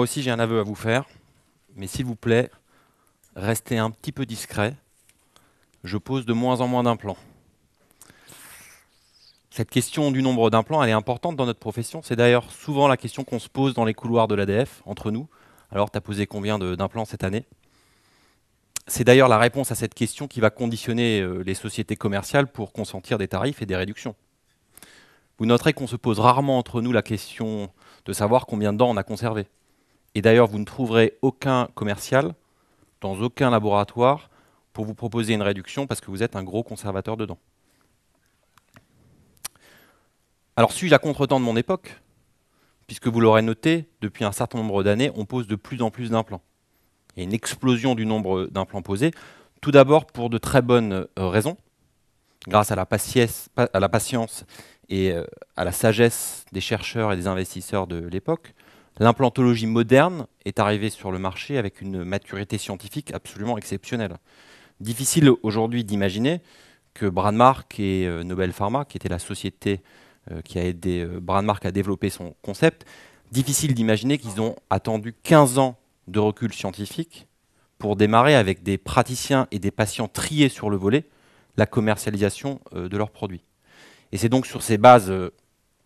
aussi j'ai un aveu à vous faire, mais s'il vous plaît, restez un petit peu discret. Je pose de moins en moins d'implants. Cette question du nombre d'implants, elle est importante dans notre profession. C'est d'ailleurs souvent la question qu'on se pose dans les couloirs de l'ADF, entre nous. Alors, tu as posé combien d'implants cette année C'est d'ailleurs la réponse à cette question qui va conditionner euh, les sociétés commerciales pour consentir des tarifs et des réductions. Vous noterez qu'on se pose rarement entre nous la question de savoir combien de dents on a conservé. Et d'ailleurs, vous ne trouverez aucun commercial dans aucun laboratoire pour vous proposer une réduction parce que vous êtes un gros conservateur dedans. Alors suis-je à contre-temps de mon époque Puisque vous l'aurez noté, depuis un certain nombre d'années, on pose de plus en plus d'implants. Il y a une explosion du nombre d'implants posés, tout d'abord pour de très bonnes euh, raisons, grâce à la, patience, à la patience et euh, à la sagesse des chercheurs et des investisseurs de l'époque, L'implantologie moderne est arrivée sur le marché avec une maturité scientifique absolument exceptionnelle. Difficile aujourd'hui d'imaginer que Brandmark et euh, Nobel Pharma, qui était la société euh, qui a aidé euh, Brandmark à développer son concept, difficile d'imaginer qu'ils ont attendu 15 ans de recul scientifique pour démarrer avec des praticiens et des patients triés sur le volet la commercialisation de leurs produits. Et c'est donc sur ces bases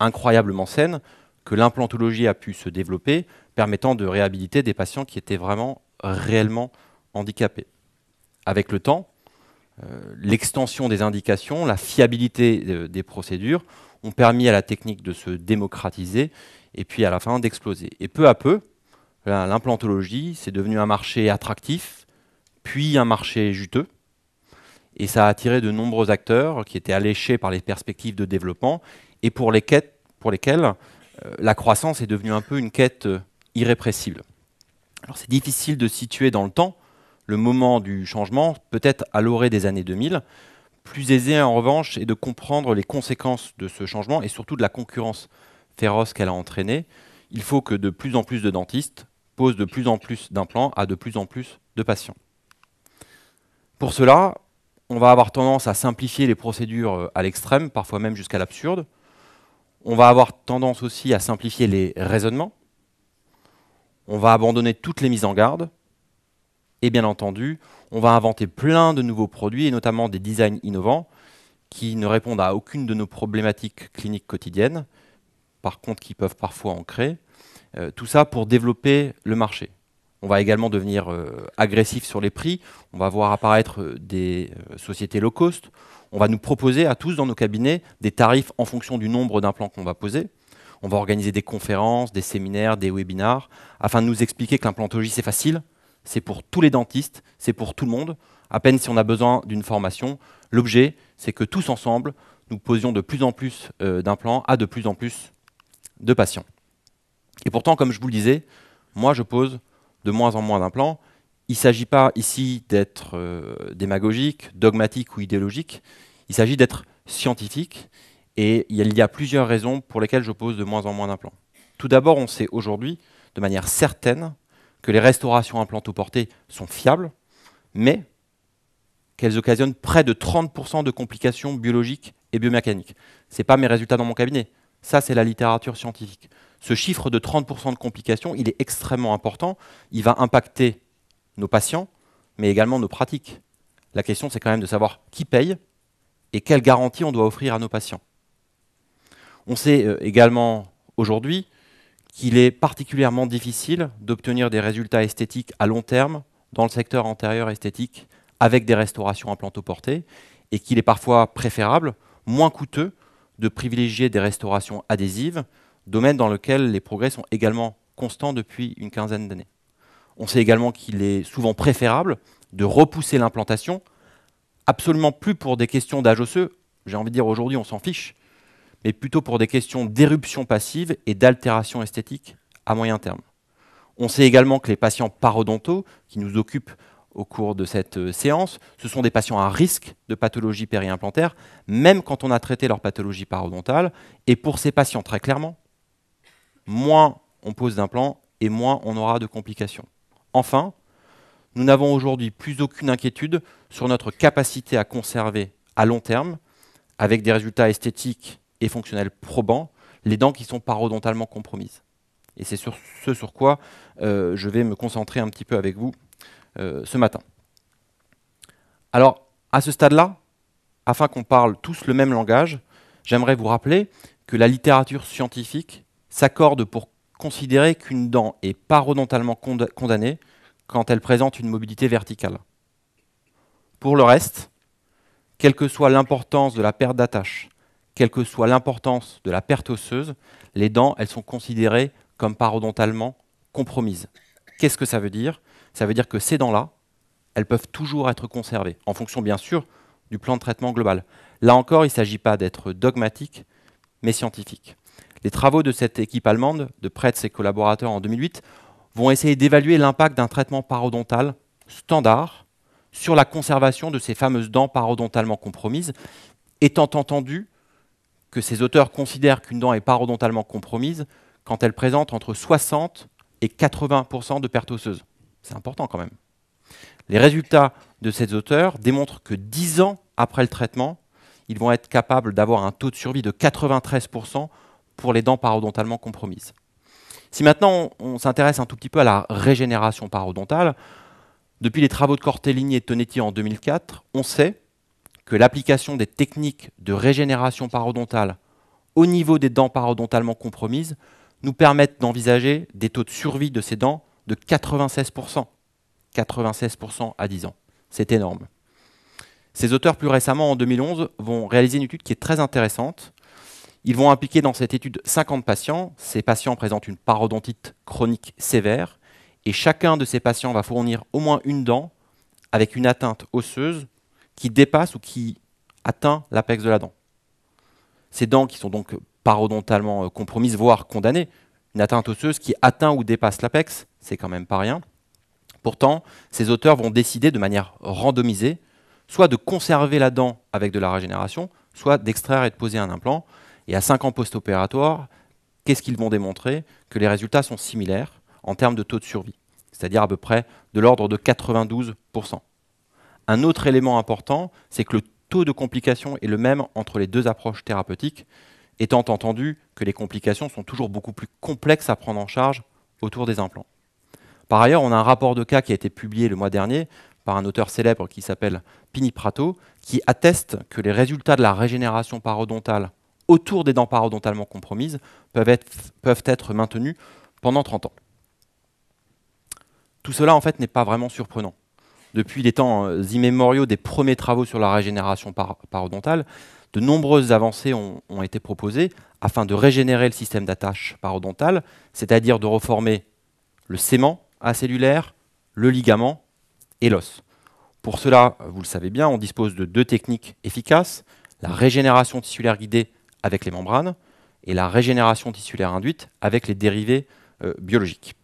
incroyablement saines que l'implantologie a pu se développer, permettant de réhabiliter des patients qui étaient vraiment réellement handicapés. Avec le temps, euh, l'extension des indications, la fiabilité euh, des procédures ont permis à la technique de se démocratiser et puis à la fin d'exploser. Et peu à peu, l'implantologie, c'est devenu un marché attractif, puis un marché juteux. Et ça a attiré de nombreux acteurs qui étaient alléchés par les perspectives de développement et pour, les pour lesquels euh, la croissance est devenue un peu une quête euh, irrépressible. Alors c'est difficile de situer dans le temps le moment du changement, peut-être à l'orée des années 2000. Plus aisé en revanche est de comprendre les conséquences de ce changement et surtout de la concurrence féroce qu'elle a entraînée. Il faut que de plus en plus de dentistes posent de plus en plus d'implants à de plus en plus de patients. Pour cela, on va avoir tendance à simplifier les procédures euh, à l'extrême, parfois même jusqu'à l'absurde. On va avoir tendance aussi à simplifier les raisonnements. On va abandonner toutes les mises en garde. Et bien entendu, on va inventer plein de nouveaux produits, et notamment des designs innovants, qui ne répondent à aucune de nos problématiques cliniques quotidiennes, par contre qui peuvent parfois en créer. Euh, tout ça pour développer le marché. On va également devenir euh, agressif sur les prix, on va voir apparaître euh, des sociétés low cost, on va nous proposer à tous dans nos cabinets des tarifs en fonction du nombre d'implants qu'on va poser. On va organiser des conférences, des séminaires, des webinars, afin de nous expliquer que l'implantologie, c'est facile, c'est pour tous les dentistes, c'est pour tout le monde, à peine si on a besoin d'une formation. L'objet, c'est que tous ensemble, nous posions de plus en plus euh, d'implants à de plus en plus de patients. Et pourtant, comme je vous le disais, moi, je pose de moins en moins d'implants. Il ne s'agit pas ici d'être euh, démagogique, dogmatique ou idéologique. Il s'agit d'être scientifique et il y a plusieurs raisons pour lesquelles je pose de moins en moins d'implants. Tout d'abord, on sait aujourd'hui de manière certaine que les restaurations portées sont fiables, mais qu'elles occasionnent près de 30% de complications biologiques et biomécaniques. Ce n'est pas mes résultats dans mon cabinet, ça c'est la littérature scientifique. Ce chiffre de 30% de complications, il est extrêmement important, il va impacter nos patients, mais également nos pratiques. La question c'est quand même de savoir qui paye et quelles garanties on doit offrir à nos patients. On sait euh, également aujourd'hui qu'il est particulièrement difficile d'obtenir des résultats esthétiques à long terme dans le secteur antérieur esthétique avec des restaurations implantoportées et qu'il est parfois préférable, moins coûteux, de privilégier des restaurations adhésives, domaine dans lequel les progrès sont également constants depuis une quinzaine d'années. On sait également qu'il est souvent préférable de repousser l'implantation absolument plus pour des questions d'âge osseux, j'ai envie de dire aujourd'hui on s'en fiche, mais plutôt pour des questions d'éruption passive et d'altération esthétique à moyen terme. On sait également que les patients parodontaux qui nous occupent au cours de cette euh, séance, ce sont des patients à risque de pathologie périimplantaire, même quand on a traité leur pathologie parodontale. Et pour ces patients, très clairement, moins on pose d'implants et moins on aura de complications. Enfin, nous n'avons aujourd'hui plus aucune inquiétude sur notre capacité à conserver à long terme, avec des résultats esthétiques et fonctionnels probants, les dents qui sont parodontalement compromises. Et c'est sur ce sur quoi euh, je vais me concentrer un petit peu avec vous euh, ce matin. Alors, à ce stade-là, afin qu'on parle tous le même langage, j'aimerais vous rappeler que la littérature scientifique s'accorde pour considérer qu'une dent est parodontalement condamnée quand elle présente une mobilité verticale. Pour le reste, quelle que soit l'importance de la perte d'attache, quelle que soit l'importance de la perte osseuse, les dents, elles sont considérées comme parodontalement compromises. Qu'est-ce que ça veut dire Ça veut dire que ces dents-là, elles peuvent toujours être conservées, en fonction bien sûr du plan de traitement global. Là encore, il ne s'agit pas d'être dogmatique, mais scientifique. Les travaux de cette équipe allemande, de près et collaborateurs en 2008, vont essayer d'évaluer l'impact d'un traitement parodontal standard sur la conservation de ces fameuses dents parodontalement compromises, étant entendu que ces auteurs considèrent qu'une dent est parodontalement compromise quand elle présente entre 60 et 80 de pertes osseuses. C'est important quand même. Les résultats de ces auteurs démontrent que 10 ans après le traitement, ils vont être capables d'avoir un taux de survie de 93 pour les dents parodontalement compromises. Si maintenant on, s'intéresse un tout petit peu à la régénération parodontale, depuis les travaux de Cortellini et Tonetti en 2004, on sait que l'application des techniques de régénération parodontale au niveau des dents parodontalement compromises nous permettent d'envisager des taux de survie de ces dents de 96%. 96% à 10 ans. C'est énorme. Ces auteurs, plus récemment, en 2011, vont réaliser une étude qui est très intéressante ils vont impliquer dans cette étude 50 patients. Ces patients présentent une parodontite chronique sévère et chacun de ces patients va fournir au moins une dent avec une atteinte osseuse qui dépasse ou qui atteint l'apex de la dent. Ces dents qui sont donc parodontalement euh, compromises, voire condamnées, une atteinte osseuse qui atteint ou dépasse l'apex, c'est quand même pas rien. Pourtant, ces auteurs vont décider de manière randomisée, soit de conserver la dent avec de la régénération, soit d'extraire et de poser un implant. Et à 5 ans post-opératoire, qu'est-ce qu'ils vont démontrer Que les résultats sont similaires en termes de taux de survie, c'est-à-dire à peu près de l'ordre de 92%. Un autre élément important, c'est que le taux de complication est le même entre les deux approches thérapeutiques, étant entendu que les complications sont toujours beaucoup plus complexes à prendre en charge autour des implants. Par ailleurs, on a un rapport de cas qui a été publié le mois dernier par un auteur célèbre qui s'appelle Pini Prato, qui atteste que les résultats de la régénération parodontale autour des dents parodontalement compromises peuvent être, maintenues pendant 30 ans. Tout cela, en fait, n'est pas vraiment surprenant. Depuis les temps euh, immémoriaux des premiers travaux sur la régénération parodontale, de nombreuses avancées ont, été proposées afin de régénérer le système d'attache parodontale, c'est-à-dire de reformer le sément acellulaire, le ligament et l'os. Pour cela, vous le savez bien, on dispose de deux techniques efficaces, la régénération tissulaire guidée avec les membranes et la régénération tissulaire induite avec les dérivés euh, biologiques.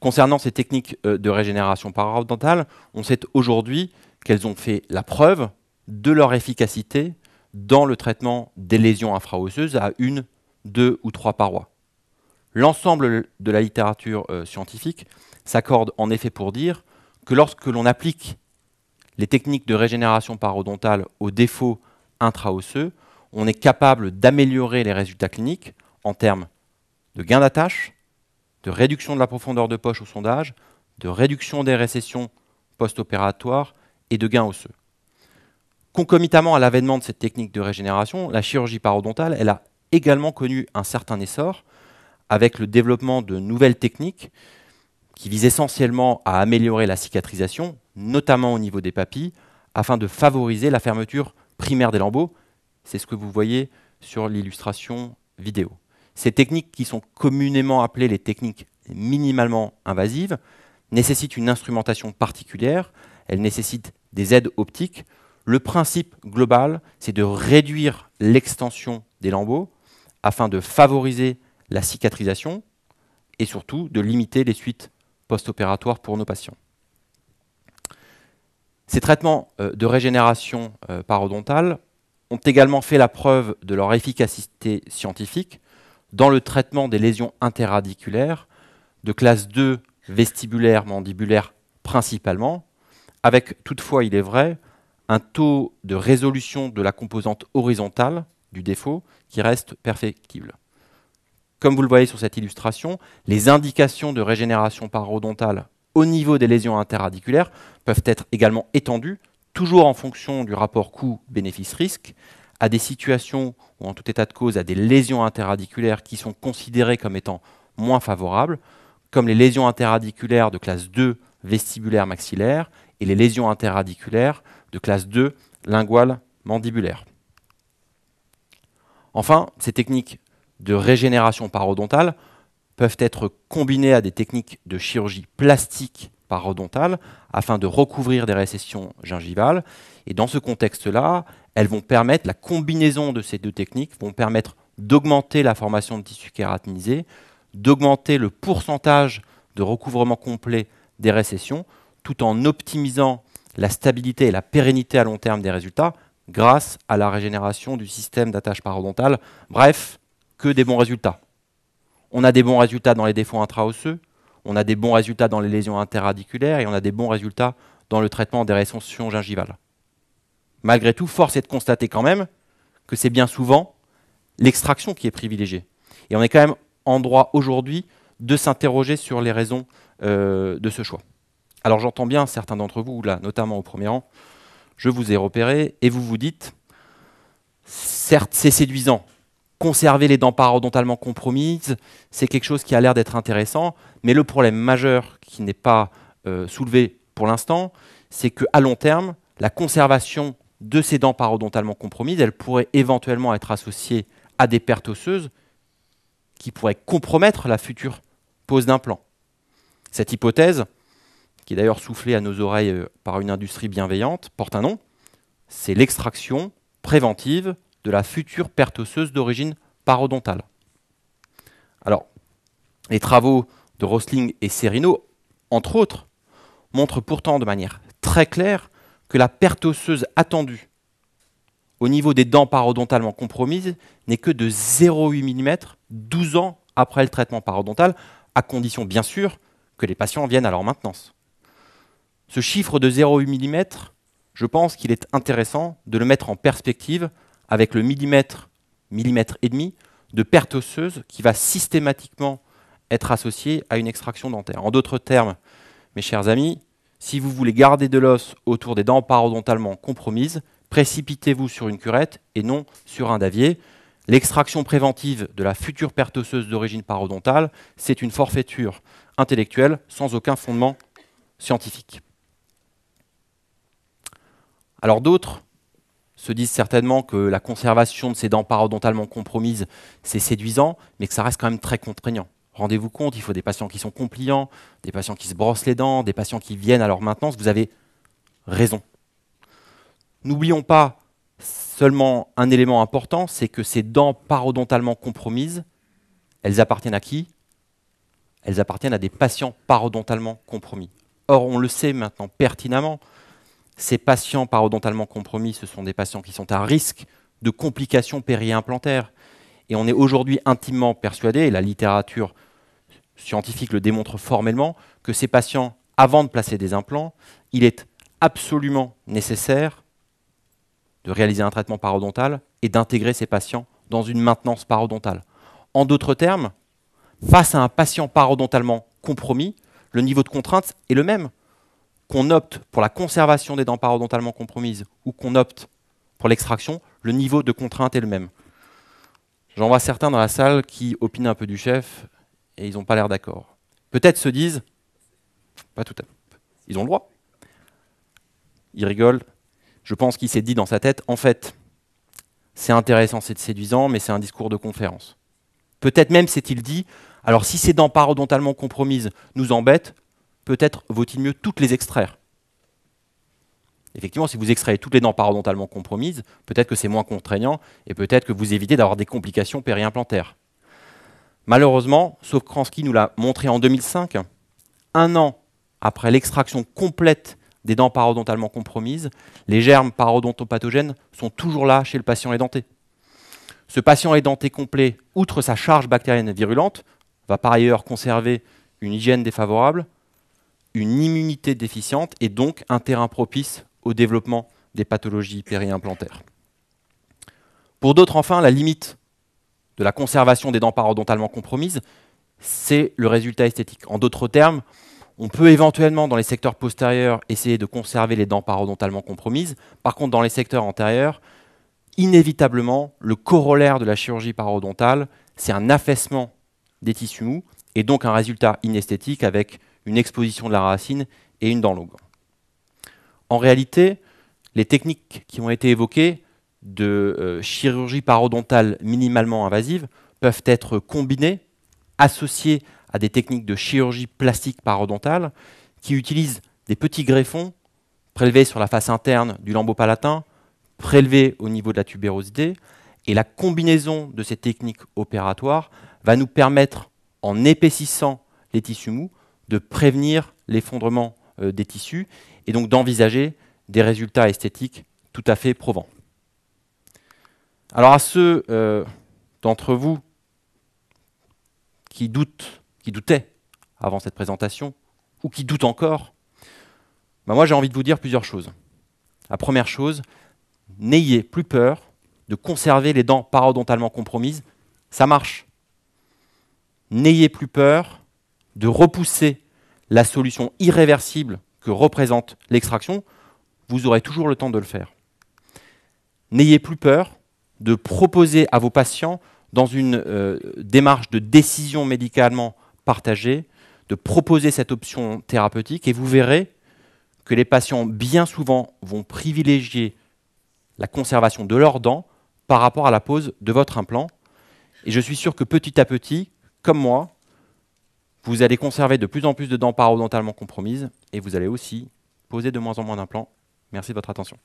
Concernant ces techniques euh, de régénération parodontale, on sait aujourd'hui qu'elles ont fait la preuve de leur efficacité dans le traitement des lésions infraosseuses à une, deux ou trois parois. L'ensemble de la littérature euh, scientifique s'accorde en effet pour dire que lorsque l'on applique les techniques de régénération parodontale au défaut Intra-osseux, on est capable d'améliorer les résultats cliniques en termes de gain d'attache, de réduction de la profondeur de poche au sondage, de réduction des récessions post-opératoires et de gain osseux. Concomitamment à l'avènement de cette technique de régénération, la chirurgie parodontale elle a également connu un certain essor avec le développement de nouvelles techniques qui visent essentiellement à améliorer la cicatrisation, notamment au niveau des papilles, afin de favoriser la fermeture primaire des lambeaux, c'est ce que vous voyez sur l'illustration vidéo. Ces techniques qui sont communément appelées les techniques minimalement invasives nécessitent une instrumentation particulière, elles nécessitent des aides optiques. Le principe global, c'est de réduire l'extension des lambeaux afin de favoriser la cicatrisation et surtout de limiter les suites post-opératoires pour nos patients. Ces traitements euh, de régénération euh, parodontale ont également fait la preuve de leur efficacité scientifique dans le traitement des lésions interradiculaires de classe 2 vestibulaire mandibulaire principalement, avec toutefois, il est vrai, un taux de résolution de la composante horizontale du défaut qui reste perfectible. Comme vous le voyez sur cette illustration, les indications de régénération parodontale au niveau des lésions interradiculaires peuvent être également étendues, toujours en fonction du rapport coût-bénéfice-risque, à des situations ou en tout état de cause à des lésions interradiculaires qui sont considérées comme étant moins favorables, comme les lésions interradiculaires de classe 2 vestibulaire maxillaire et les lésions interradiculaires de classe 2 linguale mandibulaire. Enfin, ces techniques de régénération parodontale peuvent être combinées à des techniques de chirurgie plastique parodontale afin de recouvrir des récessions gingivales. Et dans ce contexte-là, elles vont permettre, la combinaison de ces deux techniques vont permettre d'augmenter la formation de tissus kératinisés, d'augmenter le pourcentage de recouvrement complet des récessions, tout en optimisant la stabilité et la pérennité à long terme des résultats grâce à la régénération du système d'attache parodontale. Bref, que des bons résultats on a des bons résultats dans les défauts intra-osseux, on a des bons résultats dans les lésions interradiculaires et on a des bons résultats dans le traitement des récessions gingivales. Malgré tout, force est de constater quand même que c'est bien souvent l'extraction qui est privilégiée. Et on est quand même en droit aujourd'hui de s'interroger sur les raisons euh, de ce choix. Alors j'entends bien certains d'entre vous, là, notamment au premier rang, je vous ai repéré et vous vous dites, certes c'est séduisant conserver les dents parodontalement compromises, c'est quelque chose qui a l'air d'être intéressant, mais le problème majeur qui n'est pas euh, soulevé pour l'instant, c'est qu'à long terme, la conservation de ces dents parodontalement compromises, elle pourrait éventuellement être associée à des pertes osseuses qui pourraient compromettre la future pose d'implant. Cette hypothèse, qui est d'ailleurs soufflée à nos oreilles euh, par une industrie bienveillante, porte un nom, c'est l'extraction préventive de la future perte osseuse d'origine parodontale. Alors, les travaux de Rosling et Serino, entre autres, montrent pourtant de manière très claire que la perte osseuse attendue au niveau des dents parodontalement compromises n'est que de 0,8 mm 12 ans après le traitement parodontal, à condition bien sûr que les patients viennent à leur maintenance. Ce chiffre de 0,8 mm, je pense qu'il est intéressant de le mettre en perspective avec le millimètre, millimètre et demi de perte osseuse qui va systématiquement être associée à une extraction dentaire. En d'autres termes, mes chers amis, si vous voulez garder de l'os autour des dents parodontalement compromises, précipitez-vous sur une curette et non sur un davier. L'extraction préventive de la future perte osseuse d'origine parodontale, c'est une forfaiture intellectuelle sans aucun fondement scientifique. Alors d'autres se disent certainement que la conservation de ces dents parodontalement compromises, c'est séduisant, mais que ça reste quand même très contraignant. Rendez-vous compte, il faut des patients qui sont compliants, des patients qui se brossent les dents, des patients qui viennent à leur maintenance. Vous avez raison. N'oublions pas seulement un élément important, c'est que ces dents parodontalement compromises, elles appartiennent à qui Elles appartiennent à des patients parodontalement compromis. Or, on le sait maintenant pertinemment, ces patients parodontalement compromis, ce sont des patients qui sont à risque de complications périimplantaires. Et on est aujourd'hui intimement persuadé, et la littérature scientifique le démontre formellement, que ces patients, avant de placer des implants, il est absolument nécessaire de réaliser un traitement parodontal et d'intégrer ces patients dans une maintenance parodontale. En d'autres termes, face à un patient parodontalement compromis, le niveau de contrainte est le même qu'on opte pour la conservation des dents parodontalement compromises ou qu'on opte pour l'extraction, le niveau de contrainte est le même. J'en vois certains dans la salle qui opinent un peu du chef et ils n'ont pas l'air d'accord. Peut-être se disent, pas tout à fait, ils ont le droit. Ils rigolent. Je pense qu'il s'est dit dans sa tête, en fait, c'est intéressant, c'est séduisant, mais c'est un discours de conférence. Peut-être même s'est-il dit, alors si ces dents parodontalement compromises nous embêtent, peut-être vaut-il mieux toutes les extraire. Effectivement, si vous extrayez toutes les dents parodontalement compromises, peut-être que c'est moins contraignant et peut-être que vous évitez d'avoir des complications périimplantaires. Malheureusement, sauf Kransky nous l'a montré en 2005, un an après l'extraction complète des dents parodontalement compromises, les germes parodontopathogènes sont toujours là chez le patient édenté. Ce patient édenté complet, outre sa charge bactérienne virulente, va par ailleurs conserver une hygiène défavorable, une immunité déficiente et donc un terrain propice au développement des pathologies périimplantaires. Pour d'autres, enfin, la limite de la conservation des dents parodontalement compromises, c'est le résultat esthétique. En d'autres termes, on peut éventuellement, dans les secteurs postérieurs, essayer de conserver les dents parodontalement compromises. Par contre, dans les secteurs antérieurs, inévitablement, le corollaire de la chirurgie parodontale, c'est un affaissement des tissus mous et donc un résultat inesthétique avec une exposition de la racine et une dans l'aube. En réalité, les techniques qui ont été évoquées de euh, chirurgie parodontale minimalement invasive peuvent être combinées, associées à des techniques de chirurgie plastique parodontale qui utilisent des petits greffons prélevés sur la face interne du lambeau palatin, prélevés au niveau de la tubérosité, et la combinaison de ces techniques opératoires va nous permettre, en épaississant les tissus mous, de prévenir l'effondrement euh, des tissus et donc d'envisager des résultats esthétiques tout à fait probants. Alors à ceux euh, d'entre vous qui doutent, qui doutaient avant cette présentation, ou qui doutent encore, bah, moi j'ai envie de vous dire plusieurs choses. La première chose, n'ayez plus peur de conserver les dents parodontalement compromises, ça marche. N'ayez plus peur de repousser la solution irréversible que représente l'extraction, vous aurez toujours le temps de le faire. N'ayez plus peur de proposer à vos patients, dans une euh, démarche de décision médicalement partagée, de proposer cette option thérapeutique et vous verrez que les patients bien souvent vont privilégier la conservation de leurs dents par rapport à la pose de votre implant. Et je suis sûr que petit à petit, comme moi, vous allez conserver de plus en plus de dents parodontalement compromises et vous allez aussi poser de moins en moins d'implants. Merci de votre attention.